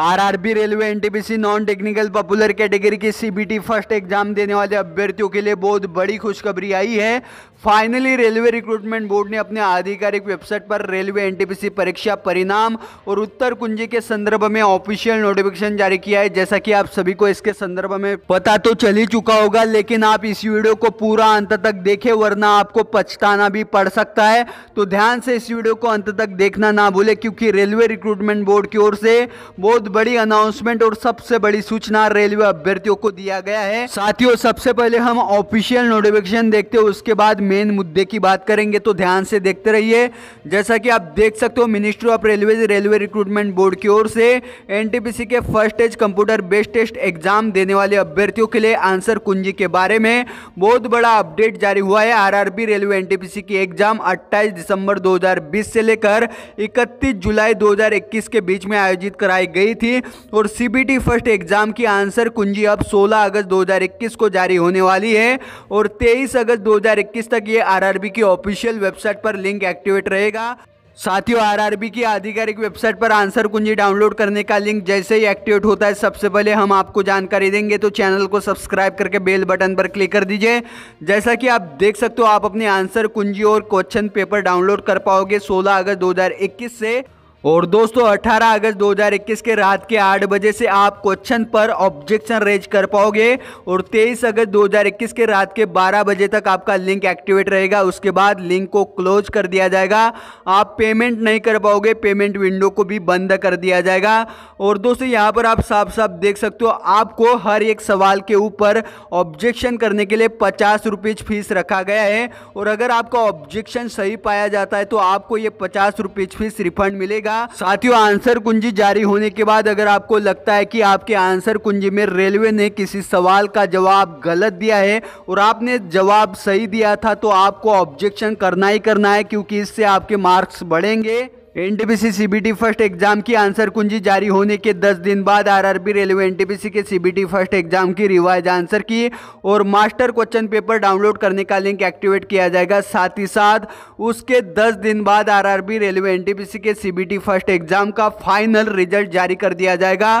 RRB railway NTPC non technical popular category की CBT first exam देने वाले अभ्यर्थियों के लिए बहुत बड़ी खुशखबरी आई है फाइनली रेलवे रिक्रूटमेंट बोर्ड ने अपने आधिकारिक वेबसाइट पर रेलवे एनटीपीसी परीक्षा परिणाम और उत्तर कुंजी के संदर्भ में ऑफिशियल नोटिफिकेशन जारी किया है जैसा कि आप सभी को इसके संदर्भ में पता तो चल ही चुका होगा लेकिन आप इस वीडियो को पूरा अंत तक देखें वरना आपको पछताना भी पड़ सकता है तो ध्यान से इस वीडियो को अंत तक देखना ना भूले क्योंकि रेलवे रिक्रूटमेंट बोर्ड की ओर से बहुत बड़ी अनाउंसमेंट और सबसे बड़ी सूचना रेलवे अभ्यर्थियों को दिया गया है साथियों सबसे पहले हम ऑफिशियल नोटिफिकेशन देखते उसके बाद मेन मुद्दे की बात करेंगे तो ध्यान से देखते रहिए जैसा कि आप देख सकते हो ministry of railway railway recruitment board की ओर से एनटीपीसी के first age computer based test exam देने वाले अभ्यर्थियों के लिए आंसर कुंजी के बारे में बहुत बड़ा अपडेट जारी हुआ है आर रेलवे एन की एग्जाम अट्ठाईस दिसंबर दो से लेकर इकतीस जुलाई दो के बीच में आयोजित कराई गई थी और सीबीटी फर्स्ट एग्जाम की आंसर कुंजी अब 16 अगस्त 2021 को जारी होने वाली है और 23 अगस्त 2021 तक तक ये आरआरबी की ऑफिशियल वेबसाइट पर लिंक एक्टिवेट रहेगा साथियों आरआरबी की आधिकारिक वेबसाइट पर आंसर कुंजी डाउनलोड करने का लिंक जैसे ही एक्टिवेट होता है सबसे पहले हम आपको जानकारी देंगे तो चैनल को सब्सक्राइब करके बेल बटन पर क्लिक कर दीजिए जैसा कि आप देख सकते हो आप अपने आंसर कुंजी और क्वेश्चन पेपर डाउनलोड कर पाओगे 16 अगस्त 2021 से और दोस्तों 18 अगस्त 2021 के रात के 8 बजे से आप क्वेश्चन पर ऑब्जेक्शन रेज कर पाओगे और 23 अगस्त 2021 के रात के 12 बजे तक आपका लिंक एक्टिवेट रहेगा उसके बाद लिंक को क्लोज कर दिया जाएगा आप पेमेंट नहीं कर पाओगे पेमेंट विंडो को भी बंद कर दिया जाएगा और दोस्तों यहाँ पर आप साफ साफ देख सकते हो आपको हर एक सवाल के ऊपर ऑब्जेक्शन करने के लिए पचास फीस रखा गया है और अगर आपका ऑब्जेक्शन सही पाया जाता है तो आपको ये पचास फीस रिफंड मिलेगा रहेगा साथियों आंसर कुंजी जारी होने के बाद अगर आपको लगता है कि आपके आंसर कुंजी में रेलवे ने किसी सवाल का जवाब गलत दिया है और आपने जवाब सही दिया था तो आपको ऑब्जेक्शन करना ही करना है क्योंकि इससे आपके मार्क्स बढ़ेंगे एन टी फर्स्ट एग्जाम की आंसर कुंजी जारी होने के 10 दिन बाद आरआरबी रेलवे एन के सी फर्स्ट एग्जाम की रिवाइज आंसर की और मास्टर क्वेश्चन पेपर डाउनलोड करने का लिंक एक्टिवेट किया जाएगा साथ ही साथ उसके 10 दिन बाद आरआरबी रेलवे एनटीपीसी के सी फर्स्ट एग्जाम का फाइनल रिजल्ट जारी कर दिया जाएगा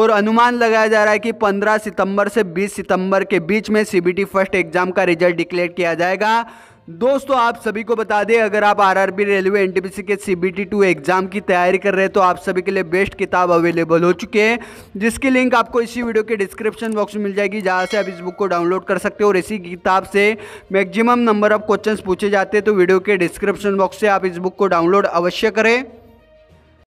और अनुमान लगाया जा रहा है कि पंद्रह सितंबर से बीस सितंबर के बीच में सी फर्स्ट एग्जाम का रिजल्ट डिक्लेयर किया जाएगा दोस्तों आप सभी को बता दें अगर आप आरआरबी रेलवे एनटीपीसी के सीबीटी टू एग्जाम की तैयारी कर रहे हैं तो आप सभी के लिए बेस्ट किताब अवेलेबल हो चुकी है जिसकी लिंक आपको इसी वीडियो के डिस्क्रिप्शन बॉक्स में मिल जाएगी जहाँ से आप इस बुक को डाउनलोड कर सकते हो और इसी किताब से मैक्सिमम नंबर ऑफ क्वेश्चन पूछे जाते हैं तो वीडियो के डिस्क्रिप्शन बॉक्स से आप इस बुक को डाउनलोड अवश्य करें